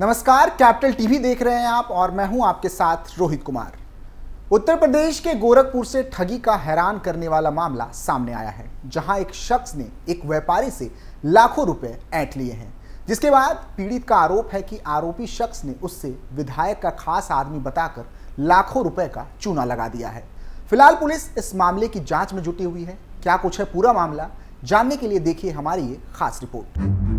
नमस्कार capital TV देख रहे हैं आप और मैं हूं आपके साथ रोहित कुमार उत्तर प्रदेश के गोरखपुर से ठगी का हैरान करने वाला मामला सामने आया है जहां एक शख्स ने एक व्यापारी से लाखों रुपए ऐट लिए हैं जिसके बाद पीड़ित का आरोप है कि आरोपी शख्स ने उससे विधायक का खास आदमी बताकर लाखों रुपए का चूना लगा दिया है फिलहाल पुलिस इस मामले की जांच में जुटी हुई है क्या कुछ है पूरा मामला जानने के लिए देखिए हमारी ये खास रिपोर्ट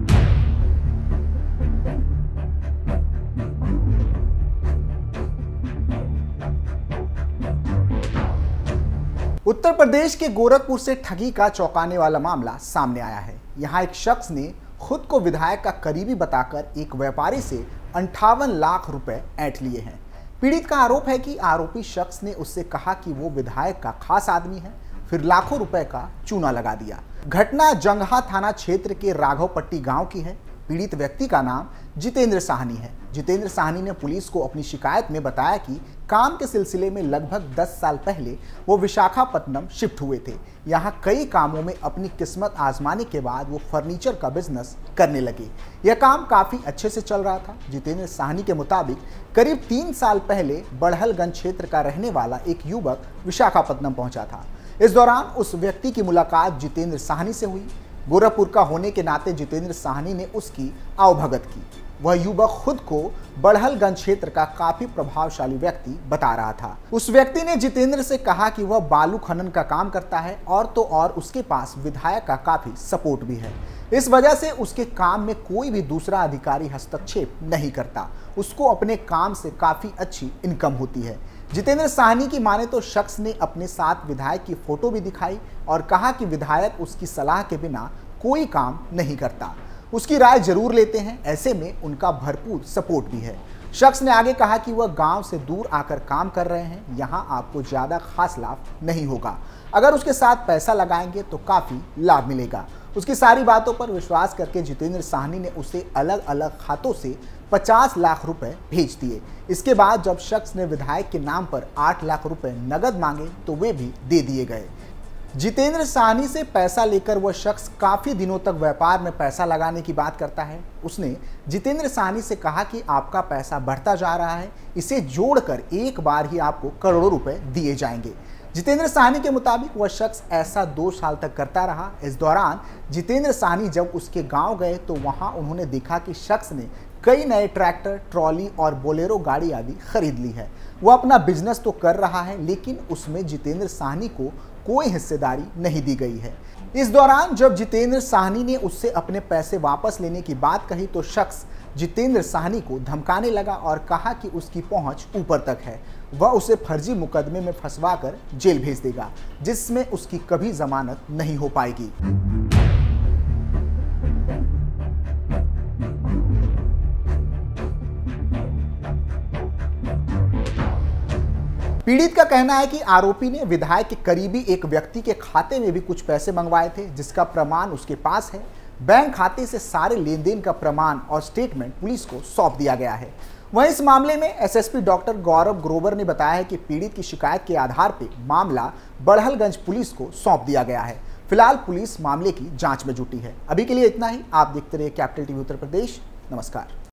उत्तर प्रदेश के गोरखपुर से ठगी का चौंकाने वाला मामला सामने आया है यहाँ एक शख्स ने खुद को विधायक का करीबी बताकर एक व्यापारी से अंठावन लाख रुपए ऐंठ लिए हैं पीड़ित का आरोप है कि आरोपी शख्स ने उससे कहा कि वो विधायक का खास आदमी है फिर लाखों रुपए का चूना लगा दिया घटना जंगहा थाना क्षेत्र के राघवपट्टी गांव की है पीड़ित व्यक्ति का नाम जितेंद्र साहनी है जितेंद्र साहनी ने पुलिस को अपनी शिकायत में बताया कि काम के सिलसिले में लगभग 10 साल पहले वो विशाखापट्टनम शिफ्ट हुए थे यहाँ कई कामों में अपनी किस्मत आजमाने के बाद वो फर्नीचर का बिजनेस करने लगे यह काम काफ़ी अच्छे से चल रहा था जितेंद्र साहनी के मुताबिक करीब तीन साल पहले बड़हलगंज क्षेत्र का रहने वाला एक युवक विशाखापट्टनम पहुँचा था इस दौरान उस व्यक्ति की मुलाकात जितेंद्र साहनी से हुई गोरखपुर का होने के नाते जितेंद्र साहनी ने उसकी आवभगत की वह युवक खुद को बड़हलगंज क्षेत्र का काफी प्रभावशाली व्यक्ति बता रहा था उस व्यक्ति ने जितेंद्र से कहा कि वह बालू खनन का काम करता है और तो और उसके पास विधायक का काफी सपोर्ट भी है इस वजह से उसके काम में कोई भी दूसरा अधिकारी हस्तक्षेप नहीं करता उसको अपने काम से काफी अच्छी इनकम होती है जितेंद्र साहनी की माने तो शख्स ने अपने साथ विधायक की फोटो भी दिखाई और कहा कि विधायक उसकी सलाह के बिना कोई काम नहीं करता उसकी राय जरूर लेते हैं ऐसे में उनका भरपूर सपोर्ट भी है शख्स ने आगे कहा कि वह गांव से दूर आकर काम कर रहे हैं यहां आपको ज़्यादा खास लाभ नहीं होगा अगर उसके साथ पैसा लगाएंगे तो काफ़ी लाभ मिलेगा उसकी सारी बातों पर विश्वास करके जितेंद्र साहनी ने उसे अलग अलग खातों से 50 लाख रुपए भेज दिए इसके बाद जब शख्स ने विधायक के नाम पर 8 लाख रुपए नगद मांगे तो वे भी दे दिए गए जितेंद्र सानी से पैसा लेकर वह शख्स काफ़ी दिनों तक व्यापार में पैसा लगाने की बात करता है उसने जितेंद्र सानी से कहा कि आपका पैसा बढ़ता जा रहा है इसे जोड़कर एक बार ही आपको करोड़ों रुपए दिए जाएंगे जितेंद्र सानी के मुताबिक वह शख्स ऐसा दो साल तक करता रहा इस दौरान जितेंद्र सानी जब उसके गांव गए तो वहां उन्होंने देखा कि शख्स ने कई नए ट्रैक्टर ट्रॉली और बोलेरो गाड़ी आदि खरीद ली है वह अपना बिजनेस तो कर रहा है लेकिन उसमें जितेंद्र साहनी को कोई हिस्सेदारी नहीं दी गई है इस दौरान जब जितेंद्र साहनी ने उससे अपने पैसे वापस लेने की बात कही तो शख्स जितेंद्र साहनी को धमकाने लगा और कहा कि उसकी पहुंच ऊपर तक है वह उसे फर्जी मुकदमे में फंसवा कर जेल भेज देगा जिसमें उसकी कभी जमानत नहीं हो पाएगी पीड़ित का कहना है कि आरोपी ने विधायक के करीबी एक व्यक्ति के खाते में भी कुछ पैसे मंगवाए थे जिसका प्रमाण उसके पास है बैंक खाते से सारे लेन देन का प्रमाण और स्टेटमेंट पुलिस को सौंप दिया गया है वहीं इस मामले में एसएसपी डॉक्टर गौरव ग्रोवर ने बताया है कि पीड़ित की शिकायत के आधार पर मामला बड़हलगंज पुलिस को सौंप दिया गया है फिलहाल पुलिस मामले की जांच में जुटी है अभी के लिए इतना ही आप देखते रहे कैपिटल टीवी उत्तर प्रदेश नमस्कार